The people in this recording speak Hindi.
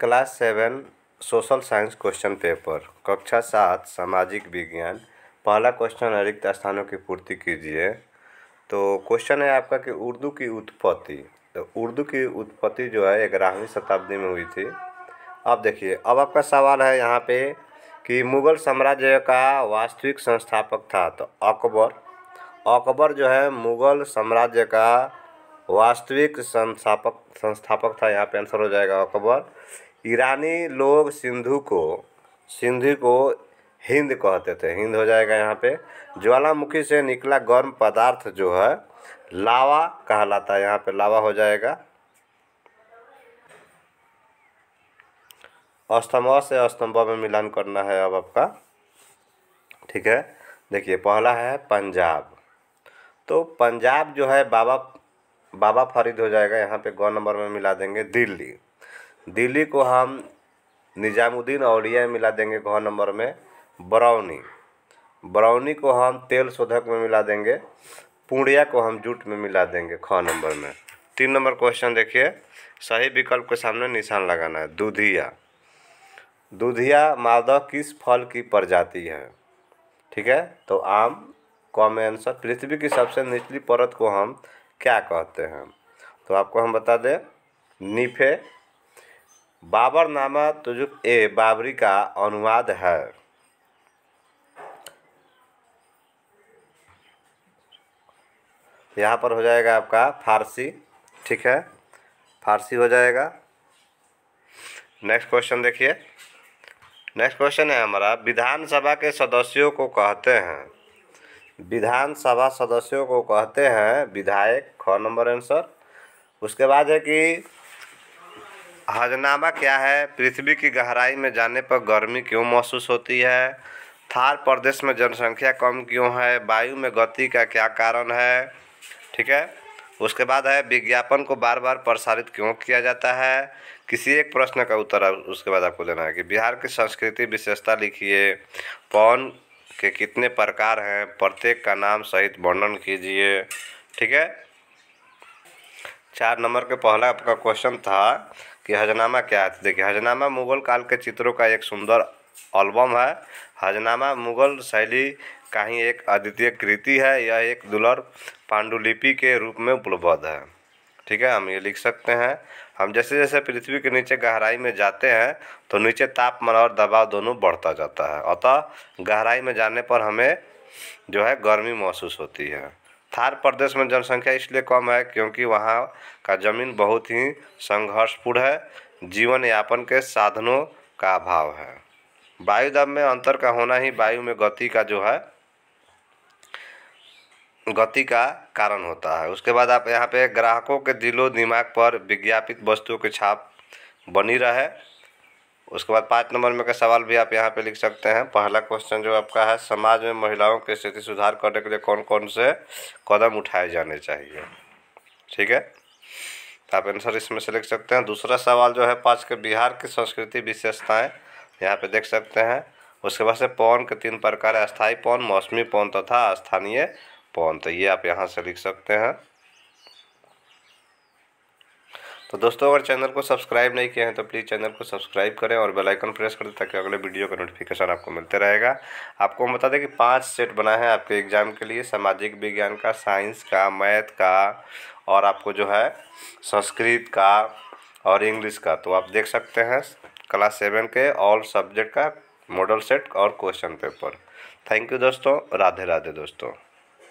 class seven social science question paper कक्षा सात सामाजिक विज्ञान पहला क्वेश्चन है रिक्त स्थानों की पूर्ति कीजिए तो क्वेश्चन है आपका कि उर्दू की उत्पत्ति तो उर्दू की उत्पत्ति जो है ग्यारहवीं शताब्दी में हुई थी अब देखिए अब आपका सवाल है यहाँ पे कि मुग़ल साम्राज्य का वास्तविक संस्थापक था तो अकबर अकबर जो है मुग़ल साम्राज्य का वास्तविक संस्थापक संस्थापक था यहाँ पे आंसर हो जाएगा अकबर ईरानी लोग सिंधु को सिंधु को हिंद कहते थे हिंद हो जाएगा यहाँ पे ज्वालामुखी से निकला गर्म पदार्थ जो है लावा कहलाता है यहाँ पे लावा हो जाएगा अस्तम्भ से अस्तम्भ में मिलान करना है अब आपका ठीक है देखिए पहला है पंजाब तो पंजाब जो है बाबा बाबा फरीद हो जाएगा यहाँ पे गौ नंबर में मिला देंगे दिल्ली दिल्ली को हम निज़ामुद्दीन औलिया मिला देंगे घ नंबर में बराउनी बराउनी को हम तेल शोधक में मिला देंगे पूर्णिया को हम जूट में मिला देंगे ख नंबर में तीन नंबर क्वेश्चन देखिए सही विकल्प के सामने निशान लगाना है दूधिया दूधिया मादा किस फल की प्रजाति है ठीक है तो आम कॉम आंसर पृथ्वी की सबसे निचली परत को हम क्या कहते हैं तो आपको हम बता दें नीफे बाबर नामा तुजुक ए बाबरी का अनुवाद है यहाँ पर हो जाएगा आपका फारसी ठीक है फारसी हो जाएगा नेक्स्ट क्वेश्चन देखिए नेक्स्ट क्वेश्चन है हमारा विधानसभा के सदस्यों को कहते हैं विधानसभा सदस्यों को कहते हैं विधायक ख नंबर आंसर उसके बाद है कि हजनामा क्या है पृथ्वी की गहराई में जाने पर गर्मी क्यों महसूस होती है थार प्रदेश में जनसंख्या कम क्यों है वायु में गति का क्या कारण है ठीक है उसके बाद है विज्ञापन को बार बार प्रसारित क्यों किया जाता है किसी एक प्रश्न का उत्तर उसके बाद आपको देना है कि बिहार की संस्कृति विशेषता लिखिए पौन के कितने प्रकार हैं प्रत्येक का नाम सहित वर्णन कीजिए ठीक है चार नंबर के पहला आपका क्वेश्चन था कि हजनामा क्या है तो देखिए हजनामा मुग़ल काल के चित्रों का एक सुंदर एल्बम है हजनामा मुग़ल शैली का ही एक अद्वितीय कृति है यह एक दुलर पांडुलिपि के रूप में उपलब्ध है ठीक है हम ये लिख सकते हैं हम जैसे जैसे पृथ्वी के नीचे गहराई में जाते हैं तो नीचे तापमान और दबाव दोनों बढ़ता जाता है अतः गहराई में जाने पर हमें जो है गर्मी महसूस होती है थार प्रदेश में जनसंख्या इसलिए कम है क्योंकि वहाँ का ज़मीन बहुत ही संघर्षपूर्ण है जीवन यापन के साधनों का अभाव है वायु दाब में अंतर का होना ही वायु में गति का जो है गति का कारण होता है उसके बाद आप यहाँ पे ग्राहकों के दिलो दिमाग पर विज्ञापित वस्तुओं की छाप बनी रहे उसके बाद पाँच नंबर में का सवाल भी आप यहाँ पे लिख सकते हैं पहला क्वेश्चन जो आपका है समाज में महिलाओं की स्थिति सुधार करने के लिए कौन कौन से कदम उठाए जाने चाहिए ठीक है तो आप आंसर इसमें से लिख सकते हैं दूसरा सवाल जो है पाँच के बिहार की संस्कृति विशेषताएँ यहाँ पर देख सकते हैं उसके बाद से पौन के तीन प्रकार अस्थायी पौन मौसमी पौन तथा स्थानीय पौन तो ये आप यहाँ से लिख सकते हैं तो दोस्तों अगर चैनल को सब्सक्राइब नहीं किए हैं तो प्लीज़ चैनल को सब्सक्राइब करें और बेल आइकन प्रेस कर दें ताकि अगले वीडियो का नोटिफिकेशन आपको मिलते रहेगा आपको हम बता दें कि पांच सेट बना है आपके एग्ज़ाम के लिए सामाजिक विज्ञान का साइंस का मैथ का और आपको जो है संस्कृत का और इंग्लिश का तो आप देख सकते हैं क्लास सेवन के ऑल सब्जेक्ट का मॉडल सेट और क्वेश्चन पेपर थैंक यू दोस्तों राधे राधे दोस्तों